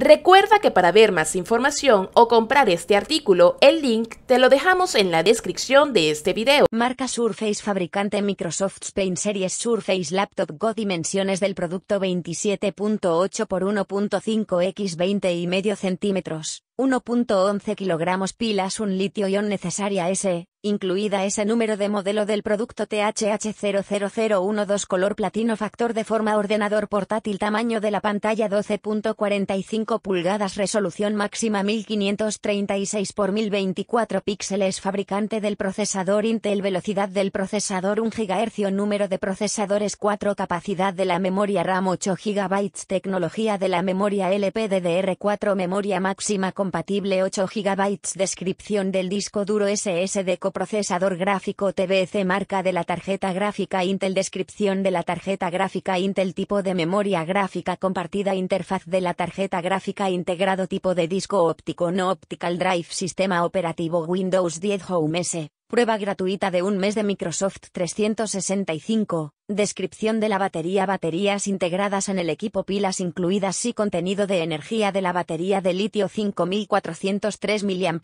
Recuerda que para ver más información o comprar este artículo, el link te lo dejamos en la descripción de este video. Marca Surface fabricante Microsoft Spain Series Surface Laptop Go dimensiones del producto 27.8 por 1.5 x 20 y medio centímetros. 1.11 kg pilas un litio-ion necesaria S, incluida ese número de modelo del producto THH00012 color platino factor de forma ordenador portátil tamaño de la pantalla 12.45 pulgadas resolución máxima 1536 x 1024 píxeles fabricante del procesador Intel velocidad del procesador 1 GHz número de procesadores 4 capacidad de la memoria RAM 8 GB tecnología de la memoria LPDDR4 memoria máxima con compatible 8 GB descripción del disco duro SSD coprocesador gráfico TBC marca de la tarjeta gráfica Intel descripción de la tarjeta gráfica Intel tipo de memoria gráfica compartida interfaz de la tarjeta gráfica integrado tipo de disco óptico no optical drive sistema operativo Windows 10 Home S Prueba gratuita de un mes de Microsoft 365. Descripción de la batería. Baterías integradas en el equipo. Pilas incluidas y contenido de energía de la batería de litio 5403 mAh.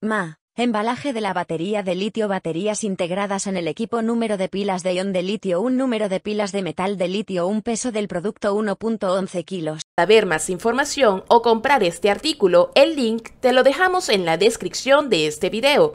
Ma. Embalaje de la batería de litio. Baterías integradas en el equipo. Número de pilas de ion de litio. Un número de pilas de metal de litio. Un peso del producto 1.11 kilos. Para ver más información o comprar este artículo, el link te lo dejamos en la descripción de este video.